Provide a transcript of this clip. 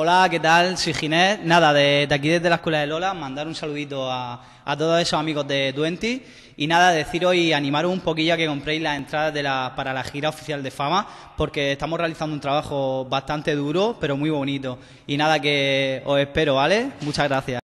Hola, ¿qué tal? Soy Ginés. Nada, de, aquí desde la Escuela de Lola, mandar un saludito a, todos esos amigos de Duenti y nada, deciros y animaros un poquillo a que compréis las entradas de la, para la gira oficial de Fama, porque estamos realizando un trabajo bastante duro, pero muy bonito. Y nada, que os espero, ¿vale? Muchas gracias.